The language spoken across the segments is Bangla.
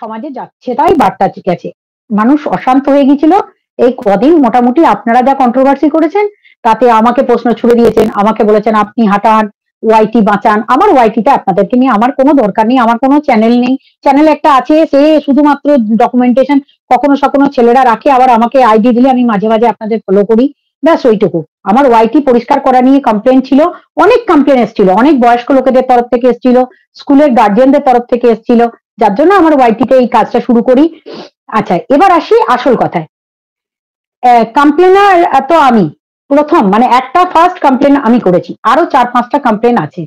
সমাজে যাচ্ছে তাই বার্তা গেছে মানুষ অশান্ত হয়ে গিয়েছিল এই কদিন মোটামুটি আপনারা যা কন্ট্রোভার্সি করেছেন তাতে আমাকে প্রশ্ন ছুড়ে দিয়েছেন আমাকে বলেছেন আপনি হাঁটান ওয়াইটি বাঁচান আমার ওয়াইটিতে আপনাদেরকে নিয়ে আমার কোনো দরকার নেই আমার কোনো চ্যানেল নেই চ্যানেল একটা আছে সে শুধুমাত্র ডকুমেন্টেশন কখনো সকনো ছেলেরা রাখে আবার আমাকে আইডি দিলে আমি মাঝে মাঝে আপনাদের ফলো করি ব্যাস ওইটুকু আমার ওয়াইটি পরিষ্কার করা নিয়ে কমপ্লেন ছিল অনেক কমপ্লেন এসছিল অনেক বয়স্ক লোকেদের তরফ থেকে এসেছিল স্কুলের গার্জিয়ানদের তরফ থেকে এসেছিল যার জন্য আমার ওয়াইটিতে এই কাজটা শুরু করি আচ্ছা এবার আসি আসল কথায় কমপ্লেনার তো আমি প্রথম মানে একটা ফার্স্ট কমপ্লেন আমি করেছি আরো চার পাঁচটা কমপ্লেন আছে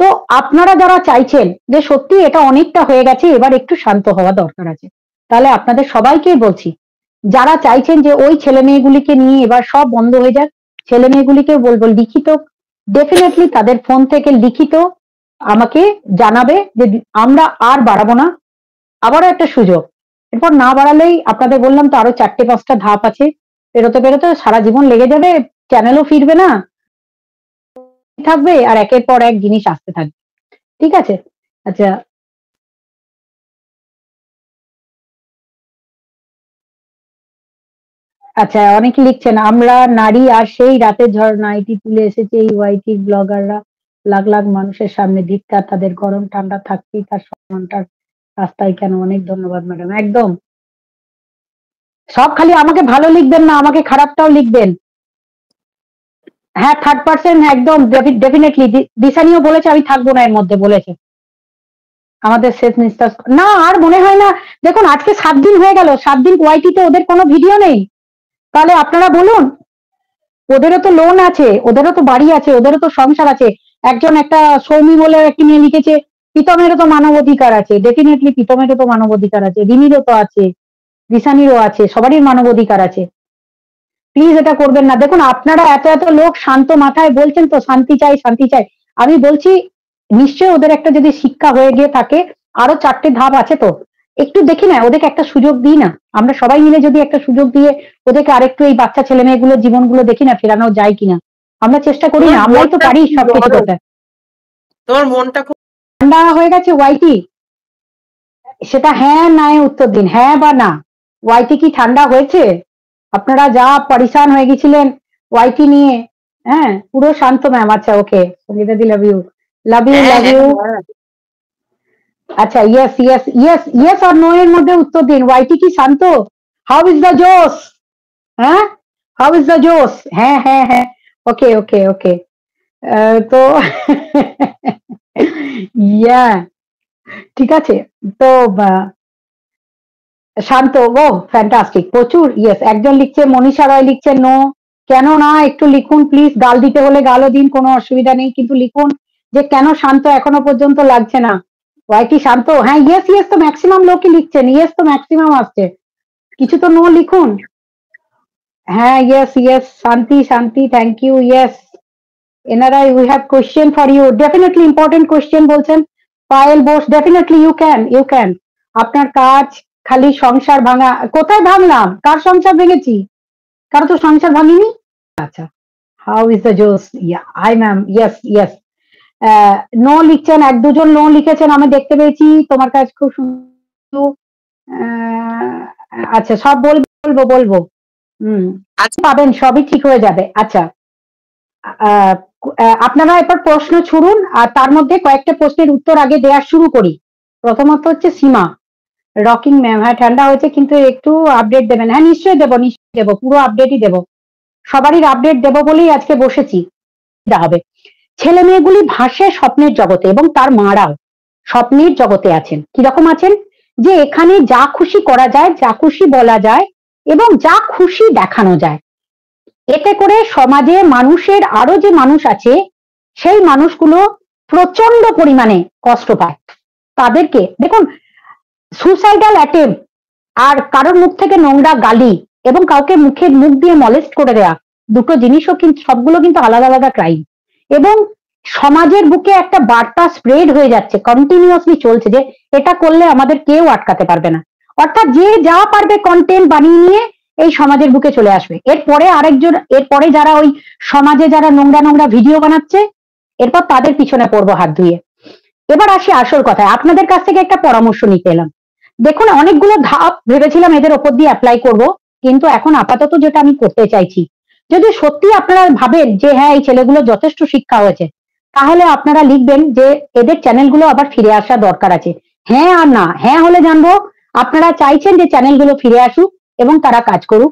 তো আপনারা যারা চাইছেন যে সত্যি এটা অনেকটা হয়ে গেছে এবার একটু শান্ত হওয়া দরকার আছে তাহলে আপনাদের সবাইকেই বলছি যারা চাইছেন যে ওই ছেলে মেয়েগুলিকে নিয়ে এবার সব বন্ধ হয়ে যাক ছেলে মেয়েগুলিকে বলবো লিখিত ডেফিনেটলি তাদের ফোন থেকে লিখিত আমাকে জানাবে যে আমরা আর বাড়াবো না আবারও একটা সুযোগ এরপর না বাড়ালেই আপনাদের বললাম তো আরো চারটে পাঁচটা ধাপ আছে পেরোতে পেরোতে সারা জীবন লেগে যাবে চ্যানেলও ফিরবে না থাকবে আর একের পর এক জিনিস আসতে থাকবে ঠিক আছে আচ্ছা আচ্ছা অনেকে লিখছেন আমরা নারী আর সেই রাতের ঝড় নাইটি তুলে এসেছে এই ওয়াইটি ব্লগাররা লাখ লাখ মানুষের সামনে ধিক্কার তাদের গরম ঠান্ডা থাকতেই তার সম্মানটার রাস্তায় কেন অনেক ধন্যবাদ ম্যাডাম একদম সব খালি আমাকে ভালো লিখবেন না আমাকে খারাপটাও লিখবেন হ্যাঁ থার্ড পার্সন একদম ডেফিনেটলি দিশানিও বলেছে আমি থাকবো না এর মধ্যে বলেছে আমাদের শেষ নিঃশ্বাস না আর মনে হয় না দেখুন আজকে সাত দিন হয়ে গেল সাত দিন ওয়াইটিতে ওদের কোনো ভিডিও নেই তাহলে আপনারা বলুন ওদেরও তো লোন আছে ওদেরও তো বাড়ি আছে ওদেরও তো সংসার আছে একজন একটা সৌমি বলে মেয়ে লিখেছে প্রীতমেরও তো মানব অধিকার আছে ডেফিনেটলি প্রীতমেরও তো অধিকার আছে রিমিরও তো আছে রিসানিরও আছে সবারই অধিকার আছে প্লিজ এটা করবেন না দেখুন আপনারা এত এত লোক শান্ত মাথায় বলছেন তো শান্তি চাই শান্তি চাই আমি বলছি নিশ্চয় ওদের একটা যদি শিক্ষা হয়ে গিয়ে থাকে আরো চারটে ধাপ আছে তো একটু দেখি না ওদেরকে একটা সুযোগ দিই না আমরা সবাই মিলে যদি একটা সুযোগ দিয়ে ওদেরকে আরেকটু এই বাচ্চা ছেলে মেয়েগুলোর জীবনগুলো দেখি না ফেরানো যায় কিনা আমরা চেষ্টা করি না আমরাই তো পারি সবকিছু করতে তোমার মনটা খুব ঠান্ডা হয়ে গেছে ওয়াইটি সেটা হ্যাঁ নাই উত্তর দিন হ্যাঁ বা না ওয়াইটি কি ঠান্ডা হয়েছে আপনারা যা পরিশান হয়ে গেছিলেন ওয়াইটি নিয়ে হ্যাঁ পুরো শান্ত ম্যাম আচ্ছা ওকে সঙ্গীতা দি love you love you love you আচ্ছা ইয়েস ইয়েস ইয়েস ইয়েস আর নো এর মধ্যে উত্তর দিন ওয়াইটি কি শান্ত হাউ ইজ দ্য জোস হ্যাঁ হাউ ইজ দ্য জোস হ্যাঁ হ্যাঁ হ্যাঁ ওকে ওকে ওকে তো ইয়া ঠিক আছে তো শান্ত ও ফ্যান্টাস্টিক প্রচুর ইয়েস একজন লিখছে মনীষা রায় লিখছে নো কেন না একটু লিখুন প্লিজ গাল দিতে হলে গালও দিন কোনো অসুবিধা নেই কিন্তু লিখুন যে কেন শান্ত এখনো পর্যন্ত লাগছে না ওয়াই কি শান্ত হ্যাঁ ইয়েস ইয়েস তো ম্যাক্সিমাম লোকই লিখছেন ইয়েস তো ম্যাক্সিমাম আসছে কিছু তো নো লিখুন হ্যাঁ ইয়েস ইয়েস শান্তি শান্তি থ্যাংক ইউ ইয়েস এনারা we have question for you definitely important question বলছেন Payel Bose definitely you can you can আপনার কাজ খালি সংসার ভাঙা কোথায় ভাঙলাম কার সংসার ভেঙেছি কারো তো সংসার ভাঙিনি আচ্ছা হাউ ইজ দ্য জোস high ma'am yes yes no লিখছেন এক দুজন নো লিখেছেন আমি দেখতে পেয়েছি তোমার কাজ খুব সুন্দর আচ্ছা সব বলবো বলবো বলবো আচ্ছা পাবেন সবই ঠিক হয়ে যাবে আচ্ছা আপনারা এরপর প্রশ্ন ছুড়ুন আর তার মধ্যে কয়েকটা প্রশ্নের উত্তর আগে দেওয়া শুরু করি প্রথমত হচ্ছে সীমা রকিং ম্যাম হ্যাঁ ঠান্ডা হয়েছে কিন্তু একটু আপডেট দেবেন হ্যাঁ নিশ্চয়ই দেবো নিশ্চয়ই দেবো পুরো আপডেটই দেবো সবারই আপডেট দেবো বলেই আজকে বসেছি হবে ছেলে মেয়েগুলি ভাসে স্বপ্নের জগতে এবং তার মারাও স্বপ্নের জগতে আছেন কিরকম আছেন যে এখানে যা খুশি করা যায় যা খুশি বলা যায় এবং যা খুশি দেখানো যায় এতে করে সমাজে মানুষের আরো যে মানুষ আছে সেই মানুষগুলো প্রচন্ড পরিমাণে কষ্ট পায় তাদেরকে দেখুন সুসাইডাল অ্যাটেম্প আর কারোর মুখ থেকে নোংরা গালি এবং কাউকে মুখে মুখ দিয়ে মলেস্ট করে দেওয়া দুটো জিনিসও কিন্তু সবগুলো কিন্তু আলাদা আলাদা ক্রাইম এবং সমাজের বুকে একটা বার্তা স্প্রেড হয়ে যাচ্ছে কন্টিনিউয়াসলি চলছে যে এটা করলে আমাদের কেউ আটকাতে পারবে না অর্থাৎ যে যা পারবে কন্টেন্ট বানিয়ে নিয়ে এই সমাজের বুকে চলে আসবে এরপরে আরেকজন এরপরে যারা ওই সমাজে যারা নোংরা নোংরা ভিডিও বানাচ্ছে এরপর তাদের পিছনে পড়বো হাত ধুয়ে এবার আসি আসল কথায় আপনাদের কাছ থেকে একটা পরামর্শ নিতে এলাম দেখুন অনেকগুলো ধাপ ভেবেছিলাম এদের ওপর দিয়ে অ্যাপ্লাই করব কিন্তু এখন আপাতত যেটা আমি করতে চাইছি যদি সত্যি আপনারা ভাবেন যে হ্যাঁ এই ছেলেগুলো যথেষ্ট শিক্ষা হয়েছে তাহলে আপনারা লিখবেন যে এদের চ্যানেলগুলো আবার ফিরে আসা দরকার আছে হ্যাঁ আর না হ্যাঁ হলে জানবো আপনারা চাইছেন যে চ্যানেলগুলো ফিরে আসুক এবং তারা কাজ করুক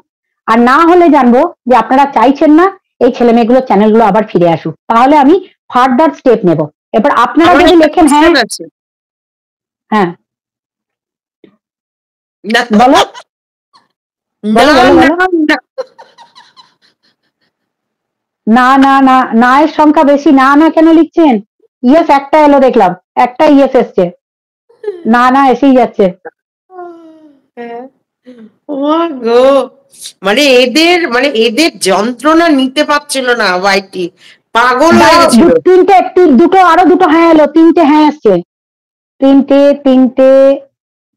আর না হলে জানবো যে আপনারা চাইছেন না এই ছেলে মেয়েগুলো চ্যানেলগুলো আবার ফিরে আসুক তাহলে আমি ফার্দার স্টেপ নেব এবার আপনারা যদি লেখেন হ্যাঁ হ্যাঁ বলো না না না না এর সংখ্যা বেশি না না কেন লিখছেন ইয়েস একটা এলো দেখলাম একটা ইয়েস এসছে না না এসেই যাচ্ছে গো মানে এদের মানে এদের যন্ত্রণা নিতে পারছিল না ওয়াইটি পাগল হয়ে গেছিল তিনটে দুটো আরো দুটো হ্যাঁ এলো তিনটে হ্যাঁ আসছে তিনটে তিনটে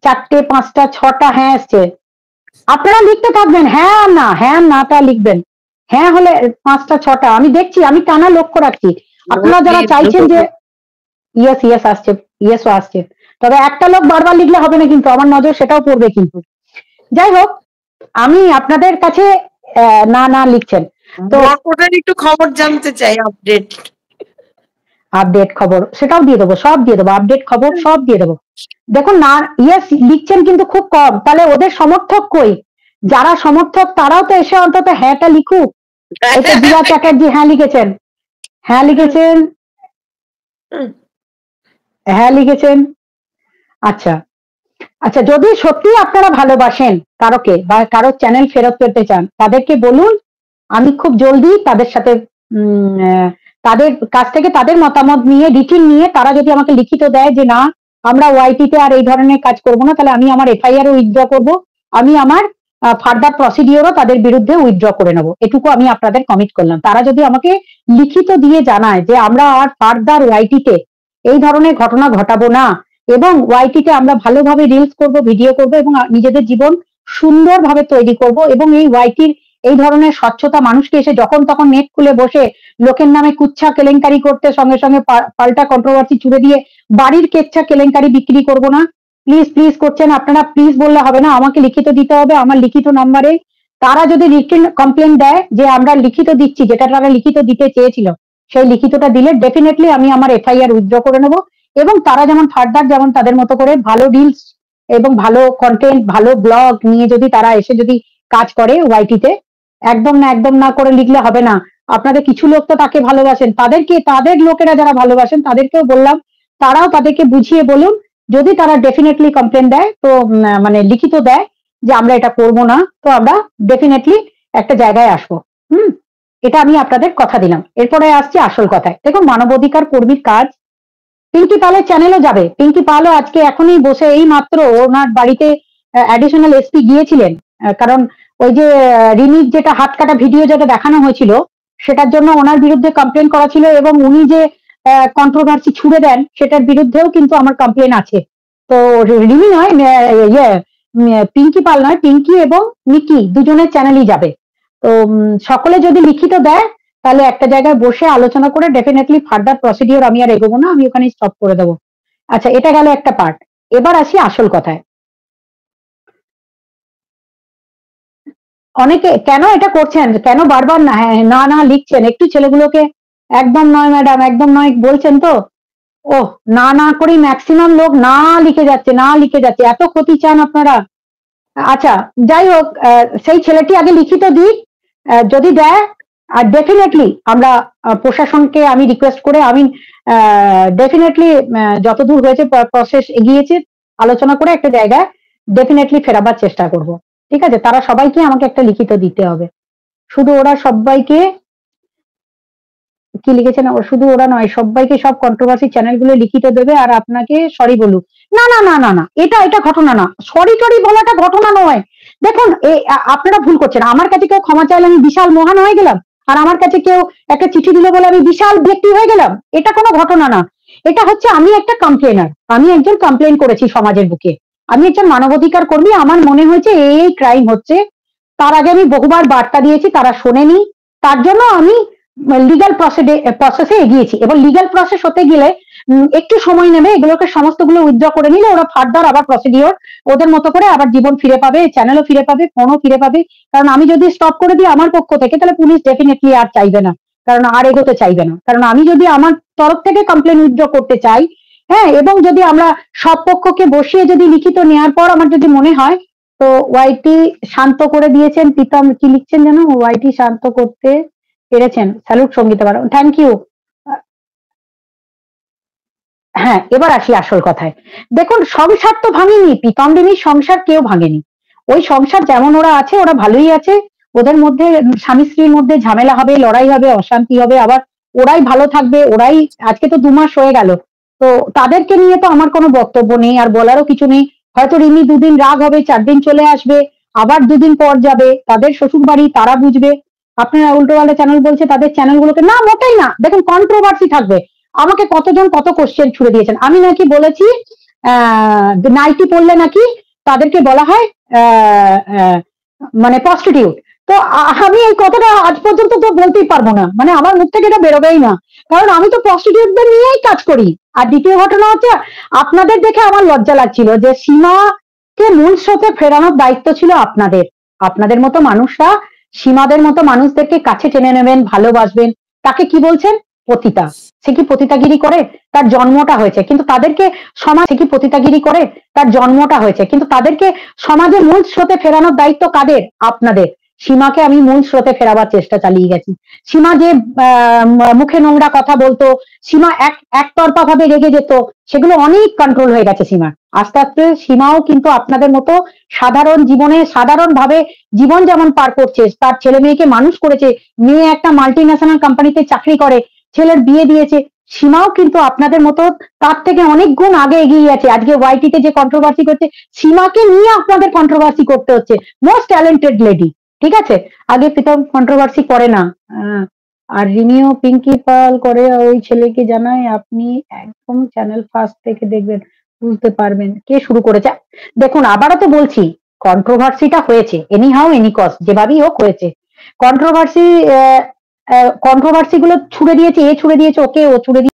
চারটে পাঁচটা ছটা হ্যাঁ আসছে আপনারা লিখতে পারবেন হ্যাঁ না হ্যাঁ না তা লিখবেন হ্যাঁ হলে পাঁচটা ছটা আমি দেখছি আমি টানা লক্ষ্য রাখছি আপনারা যারা চাইছেন যে ইয়েস ইয়েস আসছে ইয়েসও আসছে তবে একটা লোক বারবার লিখলে হবে না কিন্তু আমার নজর সেটাও পড়বে কিন্তু যাই হোক আমি আপনাদের কাছে না না লিখছেন তো একটু খবর জানতে চাই আপডেট আপডেট খবর সেটাও দিয়ে দেবো সব দিয়ে দেবো আপডেট খবর সব দিয়ে দেবো দেখুন না ইয়েস লিখছেন কিন্তু খুব কম তাহলে ওদের সমর্থক কই যারা সমর্থক তারাও তো এসে অন্তত হ্যাঁটা লিখুক এটা চ্যাটার্জি হ্যাঁ লিখেছেন হ্যাঁ লিখেছেন হ্যাঁ লিখেছেন আচ্ছা আচ্ছা যদি সত্যি আপনারা ভালোবাসেন কারোকে বা কারো চ্যানেল ফেরত পেতে চান তাদেরকে বলুন আমি খুব জলদি তাদের সাথে তাদের কাছ থেকে তাদের মতামত নিয়ে রিটিন নিয়ে তারা যদি আমাকে লিখিত দেয় যে না আমরা ওয়াইটিতে আর এই ধরনের কাজ করব না তাহলে আমি আমার এফআইআর উইথড্র করব আমি আমার ফার্দার প্রসিডিওরও তাদের বিরুদ্ধে উইথড্র করে নেব এটুকু আমি আপনাদের কমিট করলাম তারা যদি আমাকে লিখিত দিয়ে জানায় যে আমরা আর ফার্দার ওয়াইটিতে এই ধরনের ঘটনা ঘটাবো না এবং ওয়াইটিতে আমরা ভালোভাবে রিলস করব ভিডিও করব এবং নিজেদের জীবন সুন্দরভাবে তৈরি করব এবং এই ওয়াইটির এই ধরনের স্বচ্ছতা মানুষকে এসে যখন তখন নেট খুলে বসে লোকের নামে কুচ্ছা কেলেঙ্কারি করতে সঙ্গে সঙ্গে পাল্টা কন্ট্রোভার্সি ছুড়ে দিয়ে বাড়ির কেচ্ছা কেলেঙ্কারি বিক্রি করব না প্লিজ প্লিজ করছেন আপনারা প্লিজ বললে হবে না আমাকে লিখিত দিতে হবে আমার লিখিত নাম্বারে তারা যদি রিটেন কমপ্লেন দেয় যে আমরা লিখিত দিচ্ছি যেটা তারা লিখিত দিতে চেয়েছিল সেই লিখিতটা দিলে ডেফিনেটলি আমি আমার এফআইআর উইথড্র করে নেবো এবং তারা যেমন ফার্দার যেমন তাদের মতো করে ভালো রিলস এবং ভালো কন্টেন্ট ভালো ব্লগ নিয়ে যদি তারা এসে যদি কাজ করে ওয়াইটিতে একদম না একদম না করে লিখলে হবে না আপনাদের কিছু লোক তো তাকে ভালোবাসেন তাদেরকে তাদের লোকেরা যারা ভালোবাসেন তাদেরকেও বললাম তারাও তাদেরকে বুঝিয়ে বলুন যদি তারা ডেফিনেটলি কমপ্লেন দেয় তো মানে লিখিত দেয় যে আমরা এটা করব না তো আমরা ডেফিনেটলি একটা জায়গায় আসবো হুম এটা আমি আপনাদের কথা দিলাম এরপরে আসছি আসল কথায় দেখুন মানবাধিকার কর্মীর কাজ পিঙ্কি পালের চ্যানেলও যাবে পিঙ্কি পালও আজকে এখনই বসে এই মাত্র ওনার বাড়িতে অ্যাডিশনাল এসপি গিয়েছিলেন কারণ ওই যে রিনির যেটা হাত কাটা ভিডিও যেটা দেখানো হয়েছিল সেটার জন্য ওনার বিরুদ্ধে কমপ্লেন করা ছিল এবং উনি যে কন্ট্রোভার্সি ছুড়ে দেন সেটার বিরুদ্ধেও কিন্তু আমার কমপ্লেন আছে তো রিনি নয় ইয়ে পিঙ্কি পাল নয় পিঙ্কি এবং মিকি দুজনের চ্যানেলই যাবে তো সকলে যদি লিখিত দেয় তাহলে একটা জায়গায় বসে আলোচনা করে ডেফিনেটলি ফার্দার প্রসিডিওর আমি আর এগোবো না আমি ওখানে স্টপ করে দেবো আচ্ছা এটা গেল একটা পার্ট এবার আসি আসল কথায় অনেকে কেন এটা করছেন কেন বারবার না হ্যাঁ, না না লিখছেন একটু ছেলেগুলোকে একদম নয় ম্যাডাম একদম নয় বলছেন তো ও না না করেই ম্যাক্সিমাম লোক না লিখে যাচ্ছে না লিখে যাচ্ছে এত ক্ষতি চান আপনারা আচ্ছা যাই হোক সেই ছেলেটি আগে লিখিত দিক যদি দেয় আর ডেফিনেটলি আমরা প্রশাসনকে আমি রিকোয়েস্ট করে আমি ডেফিনেটলি যতদূর হয়েছে প্রসেস এগিয়েছে আলোচনা করে একটা জায়গায় ডেফিনেটলি ফেরাবার চেষ্টা করব ঠিক আছে তারা সবাইকে আমাকে একটা লিখিত দিতে হবে শুধু ওরা সবাইকে কি লিখেছেন শুধু ওরা নয় সবাইকে সব কন্ট্রোভার্সি চ্যানেলগুলো লিখিত দেবে আর আপনাকে সরি বলুক না না না না না এটা এটা ঘটনা না সরি টরি বলাটা ঘটনা নয় দেখুন আপনারা ভুল করছেন আমার কাছে কেউ ক্ষমা চাইলে আমি বিশাল মহান হয়ে গেলাম আর আমার কাছে কেউ একটা চিঠি দিল বলে আমি বিশাল ব্যক্তি হয়ে গেলাম এটা কোনো ঘটনা না এটা হচ্ছে আমি একটা কমপ্লেনার আমি একজন কমপ্লেন করেছি সমাজের বুকে আমি একজন মানবাধিকার কর্মী আমার মনে হয়েছে এই ক্রাইম হচ্ছে তার আগে আমি বহুবার বার্তা দিয়েছি তারা শোনেনি তার জন্য আমি লিগাল প্রসেসে এগিয়েছি এবং লিগাল প্রসেস হতে গেলে একটু সময় নেবে এগুলোকে সমস্ত গুলো উইথড্র করে নিলে ওরা ফার্দার আবার প্রসিডিওর ওদের মতো করে আবার জীবন ফিরে পাবে চ্যানেলও ফিরে পাবে ফোনও ফিরে পাবে কারণ আমি যদি স্টপ করে দিই আমার পক্ষ থেকে তাহলে পুলিশ ডেফিনেটলি আর চাইবে না কারণ আর এগোতে চাইবে না কারণ আমি যদি আমার তরফ থেকে কমপ্লেন উইথড্র করতে চাই হ্যাঁ এবং যদি আমরা সব পক্ষকে বসিয়ে যদি লিখিত নেওয়ার পর আমার যদি মনে হয় তো ওয়াইটি শান্ত করে দিয়েছেন প্রীতম কি লিখছেন যেন ওয়াইটি শান্ত করতে পেরেছেন স্যালুট সঙ্গীতে বারণ থ্যাংক ইউ হ্যাঁ এবার আসি আসল কথায় দেখুন সংসার তো ভাঙেনি পিতন্দিনীর সংসার কেউ ভাঙেনি ওই সংসার যেমন ওরা আছে ওরা ভালোই আছে ওদের মধ্যে স্বামী স্ত্রীর মধ্যে ঝামেলা হবে লড়াই হবে অশান্তি হবে আবার ওরাই ভালো থাকবে ওরাই আজকে তো দুমাস হয়ে গেল তো তাদেরকে নিয়ে তো আমার কোনো বক্তব্য নেই আর বলারও কিছু নেই হয়তো রিমি দুদিন রাগ হবে চার দিন চলে আসবে আবার দুদিন পর যাবে তাদের শ্বশুর বাড়ি তারা বুঝবে আপনারা উল্টো চ্যানেল বলছে তাদের চ্যানেলগুলোকে না মোটাই না দেখুন কন্ট্রোভার্সি থাকবে আমাকে কতজন কত কোশ্চেন ছুড়ে দিয়েছেন আমি নাকি বলেছি আহ নাইটি পড়লে নাকি তাদেরকে বলা হয় মানে প্রস্টিটিউট তো আমি এই কথাটা আজ পর্যন্ত তো বলতেই পারবো না মানে আমার মুখ থেকে এটা বেরোবেই না কারণ আমি তো প্রস্টিটিউটদের নিয়েই কাজ করি আর দ্বিতীয় ঘটনা হচ্ছে আপনাদের দেখে আমার লজ্জা লাগছিল যে সীমাকে মূল স্রোতে ফেরানোর দায়িত্ব ছিল আপনাদের আপনাদের মতো মানুষরা সীমাদের মতো মানুষদেরকে কাছে টেনে নেবেন ভালোবাসবেন তাকে কি বলছেন পতিতা সে কি পতিতাগিরি করে তার জন্মটা হয়েছে কিন্তু তাদেরকে সমাজ সে কি পতিতাগিরি করে তার জন্মটা হয়েছে কিন্তু তাদেরকে সমাজে মূল স্রোতে ফেরানোর দায়িত্ব কাদের আপনাদের সীমাকে আমি মূল স্রোতে ফেরাবার চেষ্টা চালিয়ে গেছি সীমা যে মুখে নোংরা কথা বলতো সীমা এক একতরফা ভাবে রেগে যেত সেগুলো অনেক কন্ট্রোল হয়ে গেছে সীমা আস্তে আস্তে সীমাও কিন্তু আপনাদের মতো সাধারণ জীবনে সাধারণ ভাবে জীবন যেমন পার করছে তার ছেলে মেয়েকে মানুষ করেছে মেয়ে একটা মাল্টি ন্যাশনাল কোম্পানিতে চাকরি করে ছেলের বিয়ে দিয়েছে সীমাও কিন্তু আপনাদের মতো তার থেকে অনেক গুণ আগে এগিয়ে আছে আজকে ওয়াইটিতে যে কন্ট্রোভার্সি করছে সীমাকে নিয়ে আপনাদের কন্ট্রোভার্সি করতে হচ্ছে মোস্ট ট্যালেন্টেড লেডি ঠিক আছে আগে প্রীতম কন্ট্রোভার্সি করে না আর রিনিও পিঙ্কি পাল করে ওই ছেলেকে জানায় আপনি একদম চ্যানেল ফার্স্ট থেকে দেখবেন বুঝতে পারবেন কে শুরু করেছে দেখুন আবারও তো বলছি কন্ট্রোভার্সিটা হয়েছে এনি হাউ এনি কস্ট যেভাবেই হোক হয়েছে কন্ট্রোভার্সি কন্ট্রোভার্সি গুলো ছুড়ে দিয়েছে এ ছুড়ে দিয়েছে ওকে ও ছুড়ে